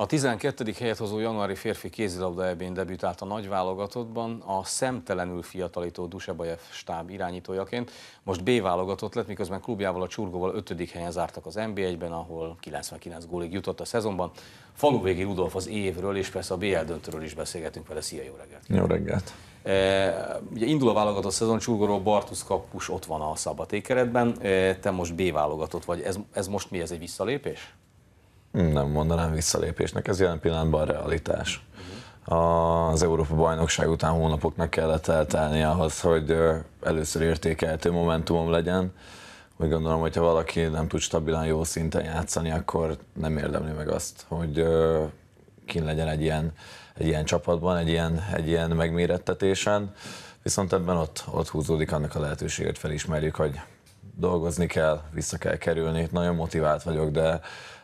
A 12. helyet hozó januári férfi kézilabda ebén debütált a nagyválogatottban, a szemtelenül fiatalító Dusebajev stáb irányítójaként. Most B válogatott lett, miközben klubjával a csurgóval 5. helyen zártak az NB1-ben, ahol 99 gólig jutott a szezonban. Faluvégi Rudolf az évről, és persze a BL döntőről is beszélgetünk vele. Szia, jó reggelt! Jó reggelt! E, ugye indul a válogatott szezon, Csurgóról Bartusz kapus ott van a szabatékeretben, e, te most B válogatott vagy, ez, ez most mi, ez egy visszalépés? Nem mondanám visszalépésnek, ez jelen pillanatban a realitás. Az Európa bajnokság után hónapoknak kellett eltelni ahhoz, hogy először értékeltő momentumom legyen. Úgy gondolom, hogy ha valaki nem tud stabilan jó szinten játszani, akkor nem érdemli meg azt, hogy kin legyen egy ilyen, egy ilyen csapatban, egy ilyen, egy ilyen megmérettetésen. Viszont ebben ott, ott húzódik annak a lehetőséget, felismerjük, hogy dolgozni kell, vissza kell kerülni, nagyon motivált vagyok, de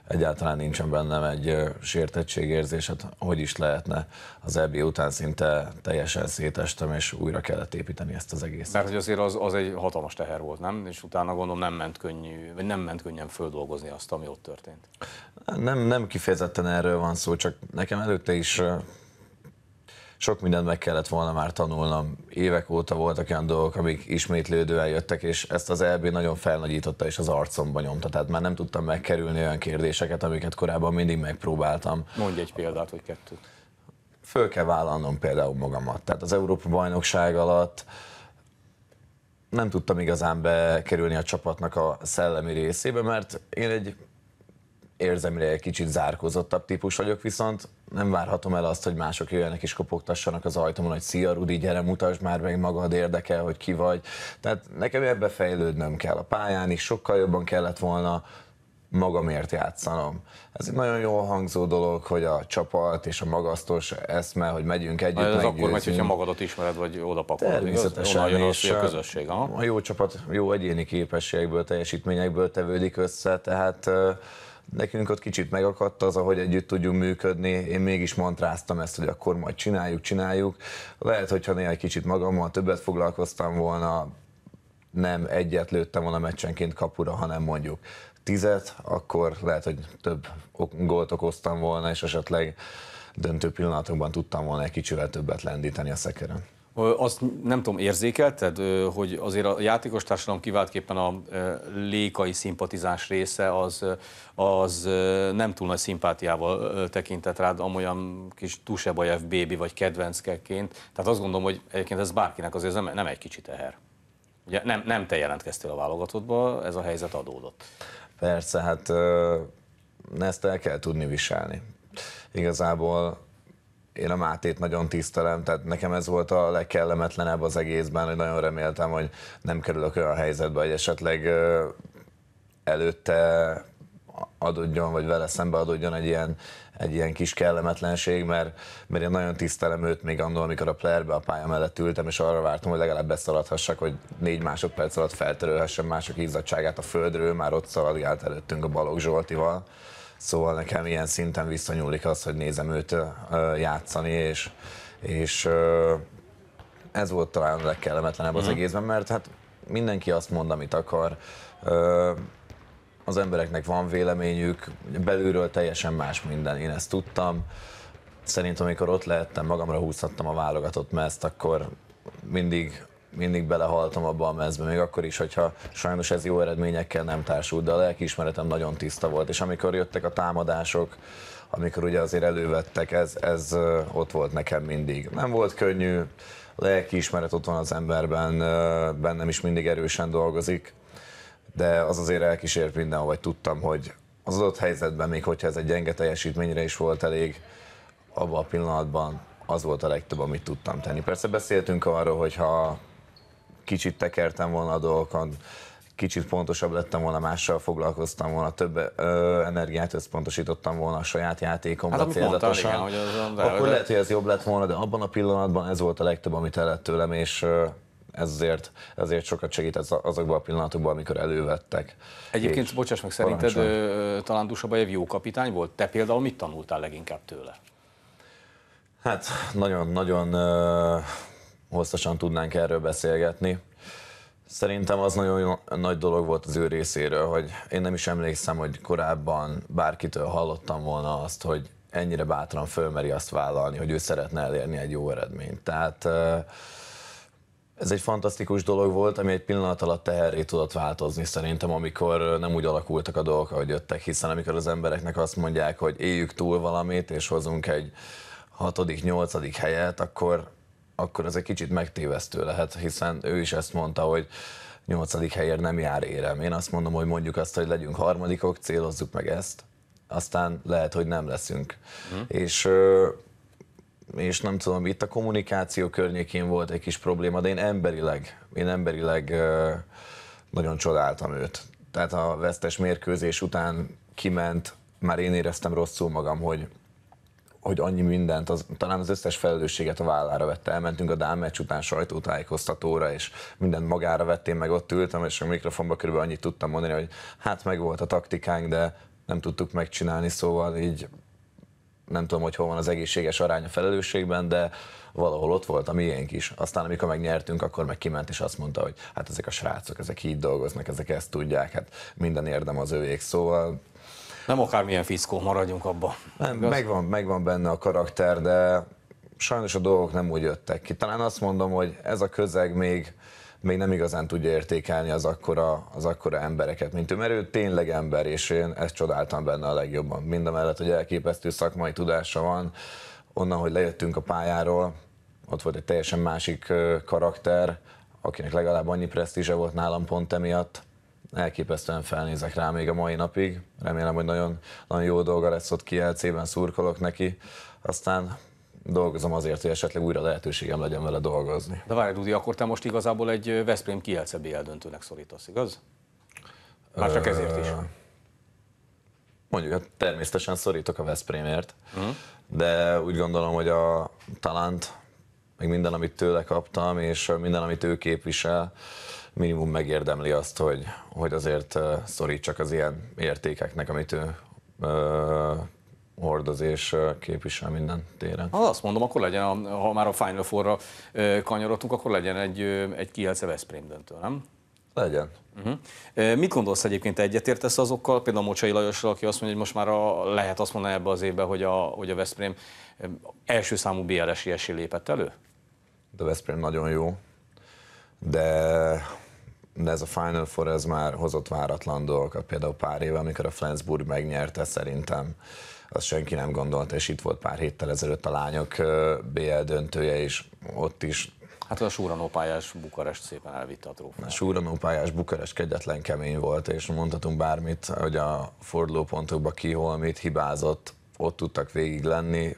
egyáltalán nincsen bennem egy sértettségérzés, hát hogy is lehetne. Az EB után szinte teljesen szétestem, és újra kellett építeni ezt az egészet. Mert hogy azért az, az egy hatalmas teher volt, nem? És utána gondolom nem ment, könnyű, vagy nem ment könnyen földolgozni azt, ami ott történt. Nem, nem kifejezetten erről van szó, csak nekem előtte is sok mindent meg kellett volna már tanulnom. Évek óta voltak olyan dolgok, amik ismétlődően jöttek, és ezt az EB nagyon felnagyította és az arcomba nyomta. Tehát már nem tudtam megkerülni olyan kérdéseket, amiket korábban mindig megpróbáltam. Mondj egy példát, vagy kettőt. Föl kell vállalnom például magamat. Tehát az Európa-bajnokság alatt nem tudtam igazán bekerülni a csapatnak a szellemi részébe, mert én egy érzemre egy kicsit zárkozottabb típus vagyok, viszont nem várhatom el azt, hogy mások jöjjenek és kopogtassanak az ajtomon, hogy szia Rudi, gyere, mutasd már meg magad, érdekel, hogy ki vagy. Tehát nekem ebbe fejlődnöm kell a pályán is, sokkal jobban kellett volna magamért játszanom. Ez egy nagyon jól hangzó dolog, hogy a csapat és a magasztos eszme, hogy megyünk együtt, Ez akkor megy, hogyha magadat ismered, vagy oda pakolod. Természetesen. Igaz? És a közösség. Aha. A jó csapat jó egyéni képességből, teljesítményekből tevődik össze, tehát uh, Nekünk ott kicsit megakadt az, ahogy együtt tudjunk működni. Én mégis mantráztam ezt, hogy akkor majd csináljuk, csináljuk. Lehet, hogyha néha egy kicsit magammal többet foglalkoztam volna, nem egyet lőttem volna meccsenként kapura, hanem mondjuk tizet, akkor lehet, hogy több gólt okoztam volna, és esetleg döntő pillanatokban tudtam volna egy kicsivel többet lendíteni a szekeren. Azt nem tudom, érzékelted, hogy azért a játékos társadalom kiváltképpen a lékai szimpatizás része az, az nem túl nagy szimpátiával tekintett rád amolyan kis Tusebajev bébi vagy kedvenckeként. Tehát azt gondolom, hogy egyébként ez bárkinek azért nem, nem egy kicsi teher. Ugye nem, nem te jelentkeztél a válogatottba, ez a helyzet adódott. Persze, hát ezt el kell tudni viselni. Igazából én a Mátét nagyon tisztelem, tehát nekem ez volt a legkellemetlenebb az egészben, hogy nagyon reméltem, hogy nem kerülök olyan helyzetbe, hogy esetleg előtte adódjon, vagy vele szembe adódjon egy ilyen, egy ilyen kis kellemetlenség, mert, mert én nagyon tisztelem őt még annól, amikor a playerbe a pálya mellett ültem, és arra vártam, hogy legalább beszaladhassak, hogy négy másodperc alatt feltörölhessem mások izzadságát a földről, már ott szaladgált előttünk a Balogh Zsoltival. Szóval nekem ilyen szinten visszanyúlik az, hogy nézem őt játszani, és, és ez volt talán a legkellemetlenebb az mhm. egészben, mert hát mindenki azt mond, amit akar az embereknek van véleményük, belülről teljesen más minden, én ezt tudtam. Szerintem, amikor ott lehettem, magamra húzhattam a válogatott mezt, akkor mindig mindig belehaltam abba a mezbe, még akkor is, hogyha sajnos ez jó eredményekkel nem társult, de a lelkiismeretem nagyon tiszta volt, és amikor jöttek a támadások, amikor ugye azért elővettek, ez, ez ott volt nekem mindig. Nem volt könnyű, a lelkiismeret ott van az emberben, bennem is mindig erősen dolgozik, de az azért elkísért mindenhol, vagy tudtam, hogy az adott helyzetben, még hogyha ez egy gyenge teljesítményre is volt elég, abban a pillanatban az volt a legtöbb, amit tudtam tenni. Persze beszéltünk arról, hogy ha kicsit tekertem volna a dolgokon, kicsit pontosabb lettem volna, mással foglalkoztam volna, több ö, energiát összpontosítottam volna a saját játékomra hát, célzatosan, akkor lehet, hogy ez jobb lett volna, de abban a pillanatban ez volt a legtöbb, amit el tőlem, és ö, ezért, ezért sokat segített azokban a pillanatokban, amikor elővettek. Egyébként, bocsáss meg, szerinted parancsolj. talán Dusabajev jó kapitány volt? Te például mit tanultál leginkább tőle? Hát nagyon-nagyon hosszasan tudnánk erről beszélgetni. Szerintem az nagyon jó, nagy dolog volt az ő részéről, hogy én nem is emlékszem, hogy korábban bárkitől hallottam volna azt, hogy ennyire bátran fölmeri azt vállalni, hogy ő szeretne elérni egy jó eredményt. Tehát ez egy fantasztikus dolog volt, ami egy pillanat alatt teherré tudott változni szerintem, amikor nem úgy alakultak a dolgok, ahogy jöttek, hiszen amikor az embereknek azt mondják, hogy éljük túl valamit, és hozunk egy hatodik, nyolcadik helyet, akkor akkor az egy kicsit megtévesztő lehet, hiszen ő is ezt mondta, hogy nyolcadik helyért nem jár érem. Én azt mondom, hogy mondjuk azt, hogy legyünk harmadikok, célozzuk meg ezt, aztán lehet, hogy nem leszünk. Mm. És és nem tudom, itt a kommunikáció környékén volt egy kis probléma, de én emberileg, én emberileg nagyon csodáltam őt. Tehát a vesztes mérkőzés után kiment, már én éreztem rosszul magam, hogy hogy annyi mindent, az, talán az összes felelősséget a vállára vette. Elmentünk a Dán meccs után sajtótájékoztatóra, és mindent magára vettem, meg ott ültem, és a mikrofonba körülbelül annyit tudtam mondani, hogy hát meg volt a taktikánk, de nem tudtuk megcsinálni, szóval így nem tudom, hogy hol van az egészséges arány a felelősségben, de valahol ott volt a miénk is. Aztán amikor megnyertünk, akkor meg kiment és azt mondta, hogy hát ezek a srácok, ezek így dolgoznak, ezek ezt tudják, hát minden érdem az övék. Szóval nem akármilyen fickó, maradjunk abba. Nem, megvan, megvan benne a karakter, de sajnos a dolgok nem úgy jöttek ki. Talán azt mondom, hogy ez a közeg még, még nem igazán tudja értékelni az akkora, az akkora embereket, mint ő, mert ő tényleg ember, és én ezt csodáltam benne a legjobban. Mind a mellett, hogy elképesztő szakmai tudása van, onnan, hogy lejöttünk a pályáról, ott volt egy teljesen másik karakter, akinek legalább annyi presztízse volt nálam pont emiatt, elképesztően felnézek rá még a mai napig. Remélem, hogy nagyon, nagyon jó dolga lesz ott kielcében, szurkolok neki. Aztán dolgozom azért, hogy esetleg újra lehetőségem legyen vele dolgozni. De várj, Dudi, akkor te most igazából egy Veszprém Kielce eldöntőnek szorítasz, igaz? Már csak ezért is. Mondjuk, hát természetesen szorítok a Veszprémért, uh-huh. de úgy gondolom, hogy a talent, meg minden, amit tőle kaptam, és minden, amit ő képvisel, minimum megérdemli azt, hogy, hogy azért szorítsak az ilyen értékeknek, amit ő hordoz és képvisel minden téren. Ha azt mondom, akkor legyen, ha már a Final Four-ra kanyarodtunk, akkor legyen egy, egy Kielce Veszprém döntő, nem? Legyen. Uh-huh. Mit gondolsz egyébként, egyetértesz azokkal, például Mocsai Lajosra, aki azt mondja, hogy most már a, lehet azt mondani ebbe az évben, hogy a, hogy a Veszprém első számú bl i lépett elő? De Veszprém nagyon jó, de de ez a Final Four ez már hozott váratlan dolgokat, például pár éve, amikor a Flensburg megnyerte szerintem, azt senki nem gondolta, és itt volt pár héttel ezelőtt a lányok BL döntője, és ott is Hát a súranópályás Bukarest szépen elvitte a trófát. A súranópályás Bukarest kegyetlen kemény volt, és mondhatunk bármit, hogy a fordulópontokban ki hol mit hibázott, ott tudtak végig lenni,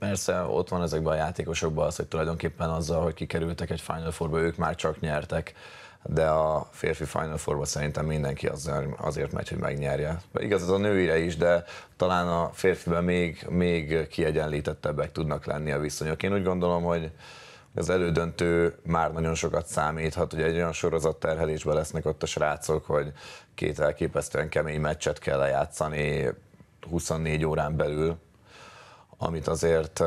Persze, ott van ezekben a játékosokban az, hogy tulajdonképpen azzal, hogy kikerültek egy Final Four-ba, ők már csak nyertek, de a férfi Final four szerintem mindenki azért megy, hogy megnyerje. Igaz, ez a nőire is, de talán a férfiben még, még kiegyenlítettebbek tudnak lenni a viszonyok. Én úgy gondolom, hogy az elődöntő már nagyon sokat számíthat, hogy egy olyan sorozat terhelésben lesznek ott a srácok, hogy két elképesztően kemény meccset kell lejátszani 24 órán belül, amit azért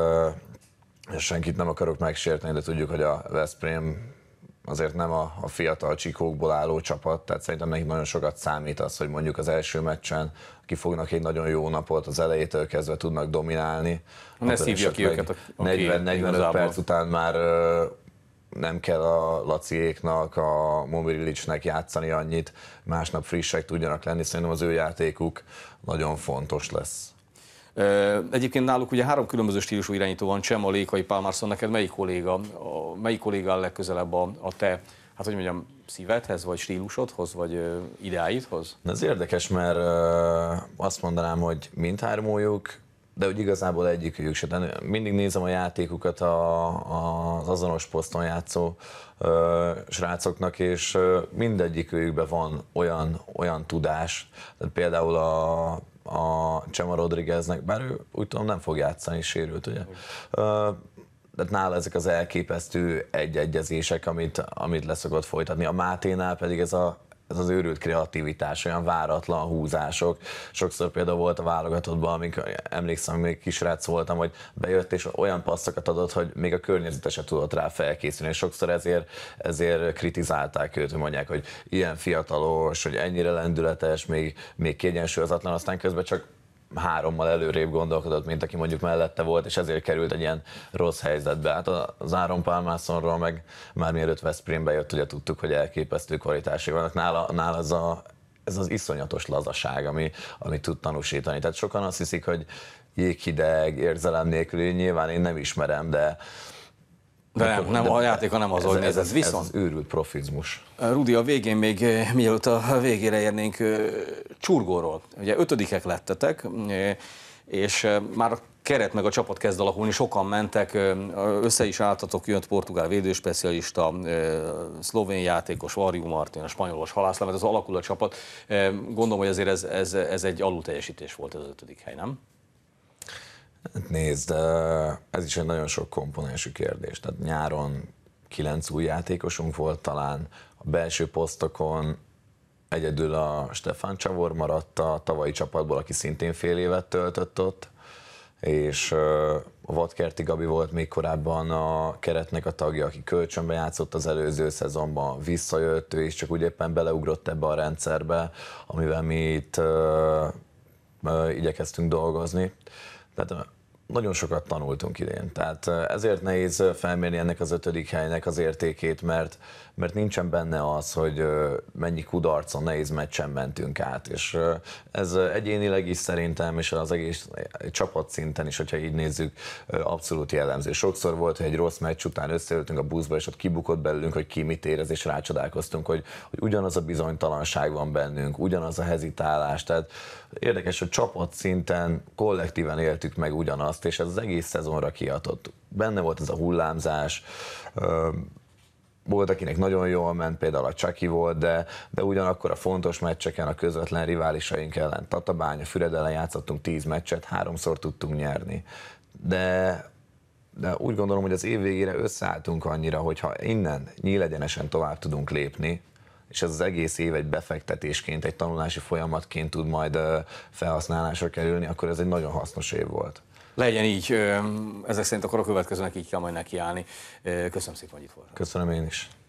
senkit nem akarok megsérteni, de tudjuk, hogy a Veszprém azért nem a, a fiatal csikókból álló csapat, tehát szerintem nekik nagyon sokat számít az, hogy mondjuk az első meccsen kifognak egy nagyon jó napot, az elejétől kezdve tudnak dominálni. Ne szívja ki őket. 40, 45 perc után már nem kell a Laciéknak, a Mobrilicsnek játszani annyit, másnap frissek tudjanak lenni, szerintem az ő játékuk nagyon fontos lesz. Egyébként náluk ugye három különböző stílusú irányító van, a Lékai, Pálmárszon, neked melyik kolléga, a, melyik kolléga a legközelebb a, a te hát hogy mondjam, szívedhez, vagy stílusodhoz, vagy ideáidhoz? Na Ez érdekes, mert azt mondanám, hogy mindhármójuk, de úgy igazából egyikük se. mindig nézem a játékukat a, a, az azonos poszton játszó ö, srácoknak, és mindegyikőjükben van olyan, olyan tudás. Tehát például a a Csema Rodrigueznek, bár ő úgy tudom nem fog játszani, sérült, ugye? tehát nála ezek az elképesztő egyegyezések, amit, amit leszokott folytatni. A Máténál pedig ez a ez az őrült kreativitás, olyan váratlan húzások. Sokszor például volt a válogatottban, amikor emlékszem, még kisrác voltam, hogy bejött és olyan passzokat adott, hogy még a környezete se tudott rá felkészülni, és sokszor ezért, ezért kritizálták őt, hogy mondják, hogy ilyen fiatalos, hogy ennyire lendületes, még, még kiegyensúlyozatlan, aztán közben csak hárommal előrébb gondolkodott, mint aki mondjuk mellette volt, és ezért került egy ilyen rossz helyzetbe. Hát az Áron Pálmászonról meg már mielőtt Veszprémbe jött, ugye tudtuk, hogy elképesztő kvalitási vannak. Nála, nála ez a ez az iszonyatos lazaság, ami, amit tud tanúsítani. Tehát sokan azt hiszik, hogy jéghideg, érzelem nélkül, nyilván én nem ismerem, de de nem, nem, a játéka nem az, ez, ez, ez, viszont... Ez őrült profizmus. Rudi, a végén még, eh, mielőtt a végére érnénk, eh, csurgóról. Ugye ötödikek lettetek, eh, és már a keret meg a csapat kezd alakulni, sokan mentek, össze is álltatok, jött portugál védőspecialista, szlovén játékos, Varjú Martin, a spanyolos halászlemet, az alakul a csapat. Gondolom, hogy azért ez, ez, ez egy alulteljesítés volt ez az ötödik hely, nem? nézd, ez is egy nagyon sok komponensű kérdés. Tehát nyáron kilenc új játékosunk volt talán, a belső posztokon egyedül a Stefan Csavor maradt a tavalyi csapatból, aki szintén fél évet töltött ott, és a Vadkerti Gabi volt még korábban a keretnek a tagja, aki kölcsönbe játszott az előző szezonban, visszajött ő, és csak úgy éppen beleugrott ebbe a rendszerbe, amivel mi itt igyekeztünk dolgozni. だと思 nagyon sokat tanultunk idén, tehát ezért nehéz felmérni ennek az ötödik helynek az értékét, mert, mert nincsen benne az, hogy mennyi kudarcon, nehéz meccsen mentünk át, és ez egyénileg is szerintem, és az egész eh, csapat szinten is, hogyha így nézzük, abszolút jellemző. Sokszor volt, hogy egy rossz meccs után összeültünk a buszba, és ott kibukott belőlünk, hogy ki mit érez, és rácsodálkoztunk, hogy, hogy ugyanaz a bizonytalanság van bennünk, ugyanaz a hezitálás, tehát érdekes, hogy csapat szinten kollektíven éltük meg ugyanazt, ezt, és ez az egész szezonra kiadott. Benne volt ez a hullámzás, volt, akinek nagyon jól ment, például a Csaki volt, de, de ugyanakkor a fontos meccseken a közvetlen riválisaink ellen, a Füred ellen játszottunk 10 meccset, háromszor tudtunk nyerni. De de úgy gondolom, hogy az év végére összeálltunk annyira, hogyha innen nyílegyenesen tovább tudunk lépni, és ez az egész év egy befektetésként, egy tanulási folyamatként tud majd felhasználásra kerülni, akkor ez egy nagyon hasznos év volt. Legyen így, ezek szerint akkor a következőnek így kell majd nekiállni. Köszönöm szépen, hogy itt volt. Köszönöm én is.